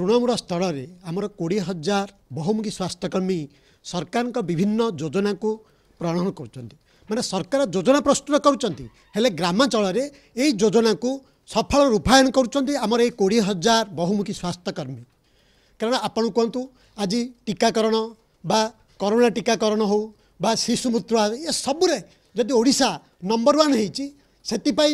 ତୃଣମୂଳ ସ୍ତରରେ ଆମର କୋଡ଼ିଏ ହଜାର ବହୁମୁଖୀ ସ୍ୱାସ୍ଥ୍ୟକର୍ମୀ ସରକାରଙ୍କ ବିଭିନ୍ନ ଯୋଜନାକୁ ପ୍ରଣୟନ କରୁଛନ୍ତି ମାନେ ସରକାର ଯୋଜନା ପ୍ରସ୍ତୁତ କରୁଛନ୍ତି ହେଲେ ଗ୍ରାମାଞ୍ଚଳରେ ଏଇ ଯୋଜନାକୁ ସଫଳ ରୂପାୟନ କରୁଛନ୍ତି ଆମର ଏଇ କୋଡ଼ିଏ ହଜାର ବହୁମୁଖୀ ସ୍ୱାସ୍ଥ୍ୟକର୍ମୀ କାରଣ ଆପଣ କୁହନ୍ତୁ ଆଜି ଟିକାକରଣ ବା କରୋନା ଟିକାକରଣ ହେଉ ବା ଶିଶୁ ମୃତ୍ୟୁ ଏ ସବୁରେ ଯଦି ଓଡ଼ିଶା ନମ୍ବର ୱାନ୍ ହେଇଛି ସେଥିପାଇଁ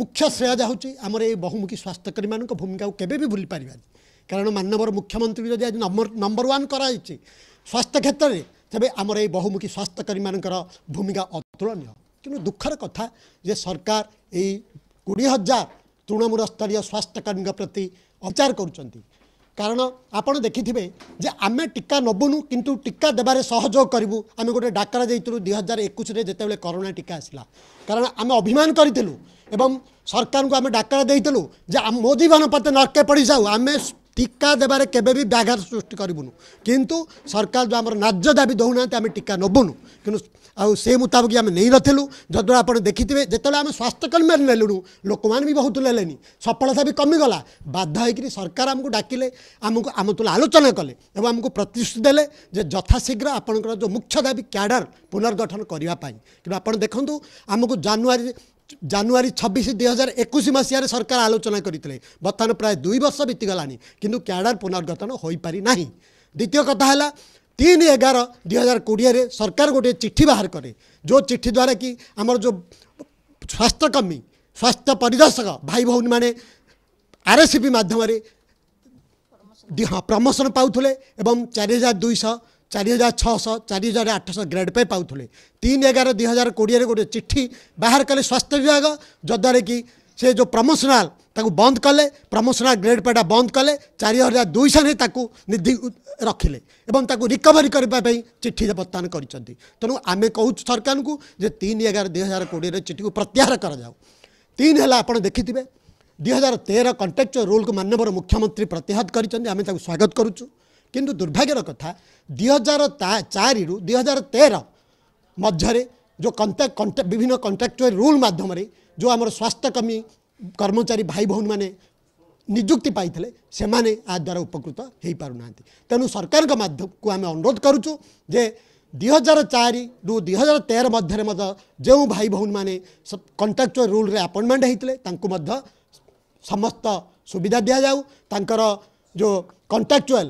ମୁଖ୍ୟ ଶ୍ରେୟ ଯାଉଛି ଆମର ଏଇ ବହୁମୁଖୀ ସ୍ୱାସ୍ଥ୍ୟକର୍ମୀମାନଙ୍କ ଭୂମିକାକୁ କେବେ ବି ଭୁଲିପାରିବାନି କାରଣ ମାନ୍ୟବର ମୁଖ୍ୟମନ୍ତ୍ରୀ ଯଦି ଆଜି ନମ୍ବର ୱାନ୍ କରାଯାଇଛି ସ୍ୱାସ୍ଥ୍ୟ କ୍ଷେତ୍ରରେ ତେବେ ଆମର ଏହି ବହୁମୁଖୀ ସ୍ୱାସ୍ଥ୍ୟକର୍ମୀମାନଙ୍କର ଭୂମିକା ଅତୁଳନୀୟ କିନ୍ତୁ ଦୁଃଖର କଥା ଯେ ସରକାର ଏଇ କୋଡ଼ିଏ ହଜାର ତୃଣମୂଳ ସ୍ତରୀୟ ସ୍ୱାସ୍ଥ୍ୟକର୍ମୀଙ୍କ ପ୍ରତି ଅଚାର କରୁଛନ୍ତି କାରଣ ଆପଣ ଦେଖିଥିବେ ଯେ ଆମେ ଟୀକା ନେବୁନୁ କିନ୍ତୁ ଟୀକା ଦେବାରେ ସହଯୋଗ କରିବୁ ଆମେ ଗୋଟେ ଡାକରା ଦେଇଥିଲୁ ଦୁଇ ହଜାର ଏକୋଇଶରେ ଯେତେବେଳେ କରୋନା ଟୀକା ଆସିଲା କାରଣ ଆମେ ଅଭିମାନ କରିଥିଲୁ ଏବଂ ସରକାରଙ୍କୁ ଆମେ ଡାକରା ଦେଇଥିଲୁ ଯେ ମୋ ଜୀବନ ପତେ ନର୍କେ ପଡ଼ିଯାଉ ଆମେ টিকা দেবার কেবে বি ব্যাঘাত সৃষ্টি করবুনু কিন্তু সরকার যে আমার ন্যায্য দাবি দেউনা আমি টিকা নবুনু কিন্তু আউ সে মুতাবক আমি নেই নথিলু যদ্বারা আপনার দেখিথিবে যেতবে আমি স্বাস্থ্যকর্মীরে নেলুণু লোকমানে বি বহুত নেলেনি সফলতা বি কমিগলা বাধা হয়েকি সরকার আমি ডাকিলে আমি আম তুলে আলোচনা কলে এবং আমি প্রতিশ্রুতি দেলে যে যথাশীঘ্র আপনার যে মুখ্য দাবি ক্যাডর পুনর্গঠন করা কিন্তু আপনার দেখুন আমি জানুয়ারি ଜାନୁଆରୀ ଛବିଶ ଦୁଇ ହଜାର ଏକୋଇଶ ମସିହାରେ ସରକାର ଆଲୋଚନା କରିଥିଲେ ବର୍ତ୍ତମାନ ପ୍ରାୟ ଦୁଇ ବର୍ଷ ବିତିଗଲାଣି କିନ୍ତୁ କ୍ୟାଡ଼ର ପୁନର୍ଗଠନ ହୋଇପାରିନାହିଁ ଦ୍ୱିତୀୟ କଥା ହେଲା ତିନି ଏଗାର ଦୁଇ ହଜାର କୋଡ଼ିଏରେ ସରକାର ଗୋଟିଏ ଚିଠି ବାହାର କରେ ଯେଉଁ ଚିଠି ଦ୍ୱାରା କି ଆମର ଯେଉଁ ସ୍ୱାସ୍ଥ୍ୟକର୍ମୀ ସ୍ୱାସ୍ଥ୍ୟ ପରିଦର୍ଶକ ଭାଇ ଭଉଣୀମାନେ ଆର୍ଏସ୍ସିପି ମାଧ୍ୟମରେ ହଁ ପ୍ରମୋସନ୍ ପାଉଥିଲେ ଏବଂ ଚାରି ହଜାର ଦୁଇଶହ चार हजार छःश चार हजार आठश ग्रेड पे पाते तीन एगार दुई हजार कोड़े गोटे चिठी बाहर कले स्वास्थ्य विभाग जद्वारा कि से जो प्रमोशनाल बंद कले प्रमोशनाल ग्रेड पे बंद कले चार हजार दुईश ने निधि रखिले रिकवरी करने चिठी प्रदान करेणु कौ सरकार को एगार दुई हजार कोड़े चिठी को प्रत्याहर तीन है आप देखिथे दुई हजार तेरह कंट्राक्चुअल रूल को मानव मुख्यमंत्री प्रत्याहत करें स्वागत करुच्छू କିନ୍ତୁ ଦୁର୍ଭାଗ୍ୟର କଥା ଦୁଇ ହଜାର ଚାରିରୁ ଦୁଇ ହଜାର ତେର ମଧ୍ୟରେ ଯେଉଁ କଣ୍ଟ୍ରାକ୍ଟ କଣ୍ଟ୍ରାକ୍ଟ ବିଭିନ୍ନ କଣ୍ଟ୍ରାକ୍ଚୁଆଲ ରୁଲ୍ ମାଧ୍ୟମରେ ଯେଉଁ ଆମର ସ୍ୱାସ୍ଥ୍ୟକର୍ମୀ କର୍ମଚାରୀ ଭାଇ ଭଉଣୀମାନେ ନିଯୁକ୍ତି ପାଇଥିଲେ ସେମାନେ ଏହା ଦ୍ୱାରା ଉପକୃତ ହୋଇପାରୁନାହାନ୍ତି ତେଣୁ ସରକାରଙ୍କ ମାଧ୍ୟମକୁ ଆମେ ଅନୁରୋଧ କରୁଛୁ ଯେ ଦୁଇ ହଜାର ଚାରିରୁ ଦୁଇ ହଜାର ତେର ମଧ୍ୟରେ ମଧ୍ୟ ଯେଉଁ ଭାଇ ଭଉଣୀମାନେ କଣ୍ଟ୍ରାକ୍ଚୁଆଲ ରୁଲ୍ରେ ଆପଏଣ୍ଟମେଣ୍ଟ ହୋଇଥିଲେ ତାଙ୍କୁ ମଧ୍ୟ ସମସ୍ତ ସୁବିଧା ଦିଆଯାଉ ତାଙ୍କର ଯେଉଁ କଣ୍ଟ୍ରାକ୍ଚୁଆଲ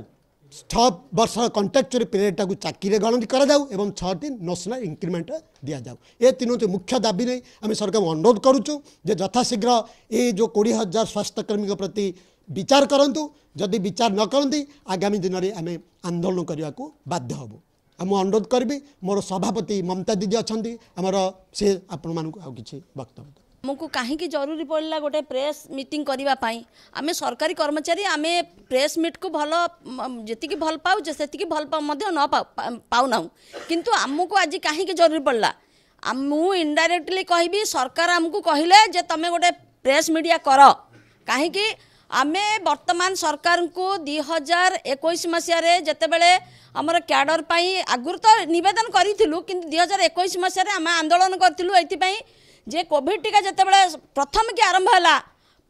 ଛଅ ବର୍ଷର କଣ୍ଟ୍ରାକ୍ଚୁଆରୀ ପିରିୟଡ଼ଟାକୁ ଚାକିରିରେ ଗଣତି କରାଯାଉ ଏବଂ ଛଅଟି ନ୍ୟାସନାଲ୍ ଇନକ୍ରିମେଣ୍ଟ ଦିଆଯାଉ ଏ ତିନୋଟି ମୁଖ୍ୟ ଦାବି ନେଇ ଆମେ ସରକାରଙ୍କୁ ଅନୁରୋଧ କରୁଛୁ ଯେ ଯଥାଶୀଘ୍ର ଏ ଯେଉଁ କୋଡ଼ିଏ ହଜାର ସ୍ୱାସ୍ଥ୍ୟକର୍ମୀଙ୍କ ପ୍ରତି ବିଚାର କରନ୍ତୁ ଯଦି ବିଚାର ନ କରନ୍ତି ଆଗାମୀ ଦିନରେ ଆମେ ଆନ୍ଦୋଳନ କରିବାକୁ ବାଧ୍ୟ ହେବୁ ଆଉ ମୁଁ ଅନୁରୋଧ କରିବି ମୋର ସଭାପତି ମମତା ଦିଦି ଅଛନ୍ତି ଆମର ସେ ଆପଣମାନଙ୍କୁ ଆଉ କିଛି ବକ୍ତବ୍ୟ आमको कहीं जरूरी पड़ा गोटे प्रेस मीटिंग करने आम सरकारी कर्मचारी आम प्रेस मीट को भल जी भल पाऊ से भल न पाऊना कितु आमको आज कहीं जरूरी पड़ा मुझे इनडाइरेक्टली कह सरकार आमको कहले तुम गोटे प्रेस मीडिया कर कहीं आम बर्तमान सरकार को हजार एक मसीह जितेबले आमर क्याडर पर आगुरी तो नवेदन करूँ कि दुई एक मसीह आम आंदोलन करूँ ये ଯେ କୋଭିଡ଼ ଟିକା ଯେତେବେଳେ ପ୍ରଥମେ କି ଆରମ୍ଭ ହେଲା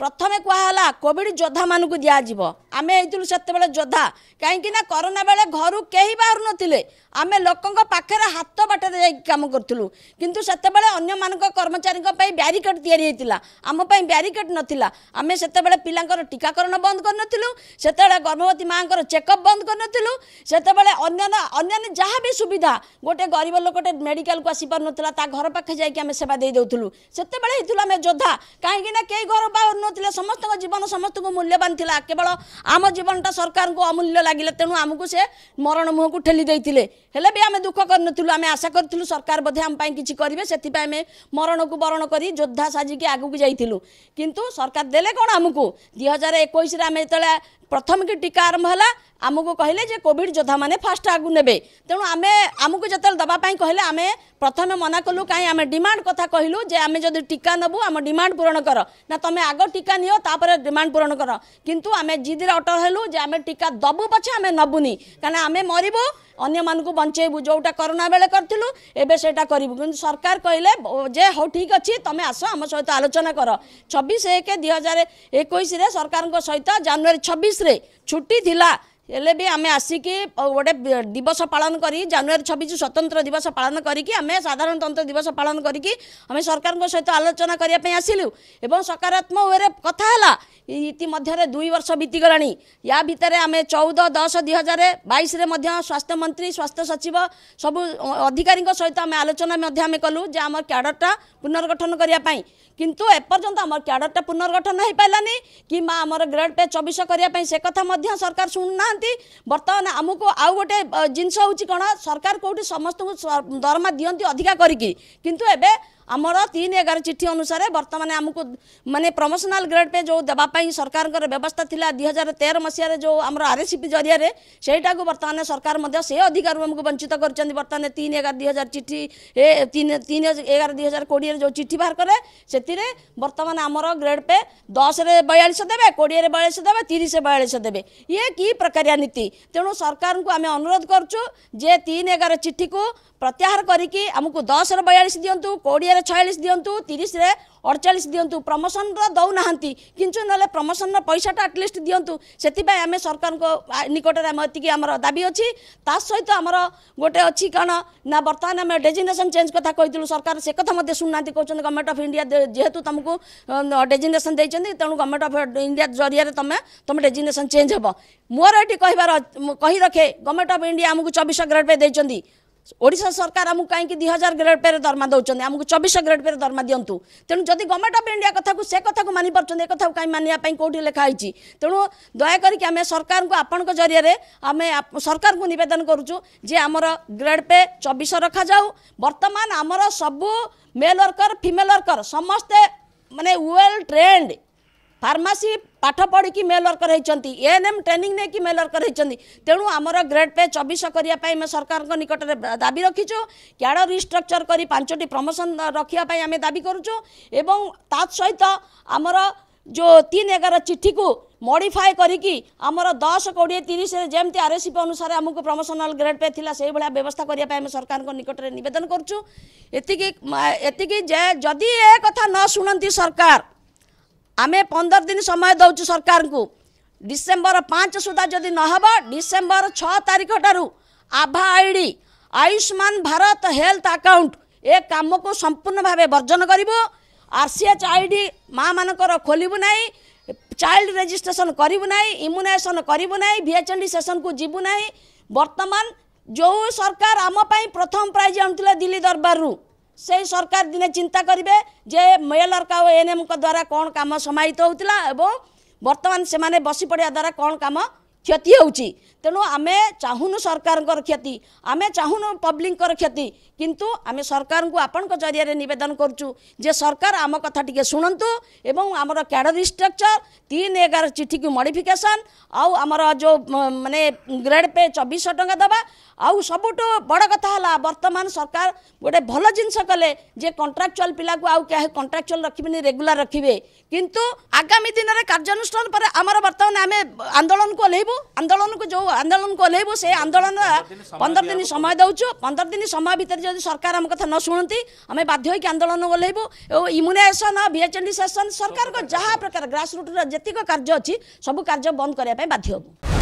ପ୍ରଥମେ କୁହାହେଲା କୋଭିଡ଼ ଯୋଦ୍ଧାମାନଙ୍କୁ ଦିଆଯିବ ଆମେ ହେଇଥିଲୁ ସେତେବେଳେ ଯୋଦ୍ଧା କାହିଁକି ନା କରୋନା ବେଳେ ଘରୁ କେହି ବାହାରୁ ନଥିଲେ ଆମେ ଲୋକଙ୍କ ପାଖରେ ହାତ ବାଟରେ ଯାଇକି କାମ କରୁଥିଲୁ କିନ୍ତୁ ସେତେବେଳେ ଅନ୍ୟମାନଙ୍କ କର୍ମଚାରୀଙ୍କ ପାଇଁ ବ୍ୟାରିକେଡ଼ ତିଆରି ହୋଇଥିଲା ଆମ ପାଇଁ ବ୍ୟାରିକେଡ଼ ନଥିଲା ଆମେ ସେତେବେଳେ ପିଲାଙ୍କର ଟିକାକରଣ ବନ୍ଦ କରିନଥିଲୁ ସେତେବେଳେ ଗର୍ଭବତୀ ମାଆଙ୍କର ଚେକଅପ୍ ବନ୍ଦ କରିନଥିଲୁ ସେତେବେଳେ ଅନ୍ୟାନ୍ୟ ଅନ୍ୟାନ୍ୟ ଯାହା ବି ସୁବିଧା ଗୋଟେ ଗରିବ ଲୋକଟେ ମେଡ଼ିକାଲକୁ ଆସିପାରୁନଥିଲା ତା ଘର ପାଖେ ଯାଇକି ଆମେ ସେବା ଦେଇଦେଉଥିଲୁ ସେତେବେଳେ ହେଇଥିଲୁ ଆମେ ଯୋଦ୍ଧା କାହିଁକିନା କେହି ଘର ପାଉନଥିଲେ ସମସ୍ତଙ୍କ ଜୀବନ ସମସ୍ତଙ୍କୁ ମୂଲ୍ୟବାନ ଥିଲା କେବଳ ଆମ ଜୀବନଟା ସରକାରଙ୍କୁ ଅମୂଲ୍ୟ ଲାଗିଲା ତେଣୁ ଆମକୁ ସେ ମରଣ ମୁହଁକୁ ଠେଲି ଦେଇଥିଲେ ହେଲେ ବି ଆମେ ଦୁଃଖ କରିନଥିଲୁ ଆମେ ଆଶା କରିଥିଲୁ ସରକାର ବୋଧେ ଆମ ପାଇଁ କିଛି କରିବେ ସେଥିପାଇଁ ଆମେ ମରଣକୁ ବରଣ କରି ଯୋଦ୍ଧା ସାଜିକି ଆଗକୁ ଯାଇଥିଲୁ କିନ୍ତୁ ସରକାର ଦେଲେ କ'ଣ ଆମକୁ ଦୁଇ ହଜାର ଏକୋଇଶରେ ଆମେ ଯେତେବେଳେ প্রথম কি টিকা আরম্ভ হল আমি কহিলে যে কোভিড যোদ্ধা মানে ফার্স্ট আগু নেবে তেমন আমি আমি যেত দেওয়া কহিলে আমি প্রথমে মনা কলু কাই আমি ডিমান্ড কথা কহিলু যে আমি যদি টিকা নেবু আমার ডিমান্ড পূরণ কর না তুমি আগ টিকা নিও তাপরে ডিমান্ড পূরণ কর কিন্তু আমি জিদিরে অটল হলু যে আমি টিকা দেবু পছে আমি নবুনি কারণ আমি মরবু ଅନ୍ୟମାନଙ୍କୁ ବଞ୍ଚେଇବୁ ଯେଉଁଟା କରୋନା ବେଳେ କରିଥିଲୁ ଏବେ ସେଇଟା କରିବୁ କିନ୍ତୁ ସରକାର କହିଲେ ଯେ ହଉ ଠିକ୍ ଅଛି ତୁମେ ଆସ ଆମ ସହିତ ଆଲୋଚନା କର ଛବିଶ ଏକ ଦୁଇ ହଜାର ଏକୋଇଶରେ ସରକାରଙ୍କ ସହିତ ଜାନୁଆରୀ ଛବିଶ પોલીસને છૂટી ઢીલા ହେଲେ ବି ଆମେ ଆସିକି ଗୋଟେ ଦିବସ ପାଳନ କରି ଜାନୁଆରୀ ଛବିଶ ସ୍ୱତନ୍ତ୍ର ଦିବସ ପାଳନ କରିକି ଆମେ ସାଧାରଣତନ୍ତ୍ର ଦିବସ ପାଳନ କରିକି ଆମେ ସରକାରଙ୍କ ସହିତ ଆଲୋଚନା କରିବା ପାଇଁ ଆସିଲୁ ଏବଂ ସକାରାତ୍ମକ ୱେରେ କଥା ହେଲା ଇତିମଧ୍ୟରେ ଦୁଇ ବର୍ଷ ବିତିଗଲାଣି ୟା ଭିତରେ ଆମେ ଚଉଦ ଦଶ ଦୁଇ ହଜାର ବାଇଶରେ ମଧ୍ୟ ସ୍ୱାସ୍ଥ୍ୟମନ୍ତ୍ରୀ ସ୍ୱାସ୍ଥ୍ୟ ସଚିବ ସବୁ ଅଧିକାରୀଙ୍କ ସହିତ ଆମେ ଆଲୋଚନା ମଧ୍ୟ ଆମେ କଲୁ ଯେ ଆମର କ୍ୟାଡ଼ରଟା ପୁନର୍ଗଠନ କରିବା ପାଇଁ କିନ୍ତୁ ଏପର୍ଯ୍ୟନ୍ତ ଆମର କ୍ୟାଡ଼ରଟା ପୁନର୍ଗଠନ ହୋଇପାରିଲାନି କିମ୍ବା ଆମର ଗ୍ରେଡ଼ ପେ ଚବିଶ କରିବା ପାଇଁ ସେ କଥା ମଧ୍ୟ ସରକାର ଶୁଣୁନା ପାରୁନାହାନ୍ତି ବର୍ତ୍ତମାନ ଆମକୁ ଆଉ ଗୋଟେ ଜିନିଷ ହେଉଛି କ'ଣ ସରକାର କେଉଁଠି ସମସ୍ତଙ୍କୁ ଦରମା ଦିଅନ୍ତି ଅଧିକା କରିକି କିନ୍ତୁ ଏବେ आमर तीन एगार चिठी अनुसार बर्तमान आमको मानने प्रमोशनाल ग्रेड पे जो देवाई सरकार व्यवस्था दुई हजार तेरह मसीह जो आम आर एसीपी जरिया से बर्तमान सरकार से अधिकार वंचित करते बर्तमान तीन एगार दुई हजार चिठी तीन एगार दुई हजार कोड़े जो चिठी बाहर कैसे से बर्तमान आम ग्रेड पे दस बयालीस देवे कोड़े बयालीस देवे तीस बयालीस देवे ये कि प्रकारिया नीति तेणु सरकार को आम अनुरोध करे तीन एगार चिठी को प्रत्याहर करमक दस रयालीस दिंतु कोड़े ଜାଗାରେ ଛୟାଳିଶ ଦିଅନ୍ତୁ ତିରିଶରେ ଅଡ଼ଚାଳିଶ ଦିଅନ୍ତୁ ପ୍ରମୋସନର ଦେଉନାହାନ୍ତି କିନ୍ତୁ ନହେଲେ ପ୍ରମୋସନର ପଇସାଟା ଆଟଲିଷ୍ଟ ଦିଅନ୍ତୁ ସେଥିପାଇଁ ଆମେ ସରକାରଙ୍କ ନିକଟରେ ଆମ ଏତିକି ଆମର ଦାବି ଅଛି ତା ସହିତ ଆମର ଗୋଟେ ଅଛି କ'ଣ ନା ବର୍ତ୍ତମାନ ଆମେ ଡେଜିନେସନ୍ ଚେଞ୍ଜ କଥା କହିଥିଲୁ ସରକାର ସେ କଥା ମଧ୍ୟ ଶୁଣୁନାହାନ୍ତି କହୁଛନ୍ତି ଗଭର୍ଣ୍ଣମେଣ୍ଟ ଅଫ୍ ଇଣ୍ଡିଆ ଯେହେତୁ ତୁମକୁ ଡେଜିନେସନ୍ ଦେଇଛନ୍ତି ତେଣୁ ଗଭର୍ଣ୍ଣମେଣ୍ଟ ଅଫ୍ ଇଣ୍ଡିଆ ଜରିଆରେ ତୁମେ ତୁମ ଡେଜିନେସନ୍ ଚେଞ୍ଜ ହେବ ମୋର ଏଠି କହିବାର କହି ରଖେ ଗଭର୍ଣ୍ଣମେଣ୍ଟ ଅଫ୍ ଇଣ୍ଡିଆ ଆମକୁ ଚବିଶ ଗ୍ରେଡ୍ ପେ ଦେଇଛନ୍ତି ଓଡ଼ିଶା ସରକାର ଆମକୁ କାହିଁକି ଦୁଇ ହଜାର ଗ୍ରେଡ୍ ପେରେ ଦରମା ଦେଉଛନ୍ତି ଆମକୁ ଚବିଶ ଗ୍ରେଡ୍ ପେରେ ଦରମା ଦିଅନ୍ତୁ ତେଣୁ ଯଦି ଗଭର୍ଣ୍ଣମେଣ୍ଟ ଅଫ୍ ଇଣ୍ଡିଆ କଥାକୁ ସେ କଥାକୁ ମାନିପାରୁଛନ୍ତି ଏ କଥାକୁ କାହିଁ ମାନିବା ପାଇଁ କେଉଁଠି ଲେଖା ହେଇଛି ତେଣୁ ଦୟାକରିକି ଆମେ ସରକାରଙ୍କୁ ଆପଣଙ୍କ ଜରିଆରେ ଆମେ ସରକାରଙ୍କୁ ନିବେଦନ କରୁଛୁ ଯେ ଆମର ଗ୍ରେଡ୍ ପେ ଚବିଶ ରଖାଯାଉ ବର୍ତ୍ତମାନ ଆମର ସବୁ ମେଲ୍ ୱାର୍କର ଫିମେଲ୍ ୱାର୍କର ସମସ୍ତେ ମାନେ ୱେଲ୍ ଟ୍ରେଣ୍ଡ ফার্মাসি পাঠ পড়ি মেলর করাইছেন এএনএম ট্রেনিং নেই মেলর করাইছেন তেমন আমার গ্রেড পে চবিশ করা আমি সরকার নিকটরে দাবি রাখিছু ক্যাডর রিস্ট্রকচর করে পাঁচটি প্রমোশন রক্ষা আমি দাবি করছু এবং তা সহিত আমার যে তিন এগার চিঠি কু মডিফাই করি আমার দশ কোড়ি তিরিশে যেমতি আরএসিপি অনুসারে আমি প্রমোশনাল গ্রেড পে লা সেইভাবে ব্যবস্থা করা আমি সরকার নিকটে নিবেদন করছু এতিকি এতিকি যে যদি এ কথা ন শুণতি সরকার आमे पंदर दिन समय दौचु सरकार को डिसेम्बर पाँच सुधा जदि नहब डिसेम्बर छः तारिख ठार आभा आई डी आयुष्मान भारत हेल्थ आकाउंट ए कम को संपूर्ण भाव वर्जन करू आरसीएच आईडी माँ मान खोलू ना चाइल्ड रेजिस्ट्रेशन करूँ ना इम्युनाइजेसन करू ना भीएचएनडी सेसन को जीवना बर्तमान जो सरकार आमपाई प्रथम प्राइज आ दिल्ली दरबार ସେଇ ସରକାର ଦିନେ ଚିନ୍ତା କରିବେ ଯେ ମେଲର୍କ ଆଉ ଏଏନ୍ଏମ୍ଙ୍କ ଦ୍ୱାରା କ'ଣ କାମ ସମାହିତ ହେଉଥିଲା ଏବଂ ବର୍ତ୍ତମାନ ସେମାନେ ବସି ପଡ଼ିବା ଦ୍ୱାରା କ'ଣ କାମ କ୍ଷତି ହେଉଛି ତେଣୁ ଆମେ ଚାହୁଁନୁ ସରକାରଙ୍କର କ୍ଷତି ଆମେ ଚାହୁଁନୁ ପବ୍ଲିକଙ୍କର କ୍ଷତି କିନ୍ତୁ ଆମେ ସରକାରଙ୍କୁ ଆପଣଙ୍କ ଜରିଆରେ ନିବେଦନ କରୁଛୁ ଯେ ସରକାର ଆମ କଥା ଟିକେ ଶୁଣନ୍ତୁ ଏବଂ ଆମର କ୍ୟାଡ଼ର ଷ୍ଟ୍ରକ୍ଚର ତିନି ଏଗାର ଚିଠିକୁ ମଡ଼ିଫିକେସନ୍ ଆଉ ଆମର ଯେଉଁ ମାନେ ଗ୍ରେଡ଼ ପେ ଚବିଶଶହ ଟଙ୍କା ଦେବା ଆଉ ସବୁଠୁ ବଡ଼ କଥା ହେଲା ବର୍ତ୍ତମାନ ସରକାର ଗୋଟେ ଭଲ ଜିନିଷ କଲେ ଯେ କଣ୍ଟ୍ରାକ୍ଚୁଆଲ ପିଲାକୁ ଆଉ କାହା କଣ୍ଟ୍ରାକ୍ଚୁଆଲ ରଖିବେନି ରେଗୁଲାର ରଖିବେ କିନ୍ତୁ ଆଗାମୀ ଦିନରେ କାର୍ଯ୍ୟାନୁଷ୍ଠାନ ପରେ ଆମର ବର୍ତ୍ତମାନ ଆମେ ଆନ୍ଦୋଳନକୁ ଓହ୍ଲେଇବୁ ଆନ୍ଦୋଳନକୁ ଯେଉଁ আন্দোলন কহ্লাইবু সেই আন্দোলন পনেরো দিন সময় দেছু পনেরো দিন সময় ভিতরে যদি সরকার আম কথা ন শুণতি আমি বাধ্য হয়ে আন্দোলন ওহ্লাইবু এবং ইমুনাইজেসন ভিএচএনডিসেসন সরকার যা প্রকার গ্রাসরুটর যেতক কার্য অ সবু কার্য বন্ধ করা বাধ্য হবু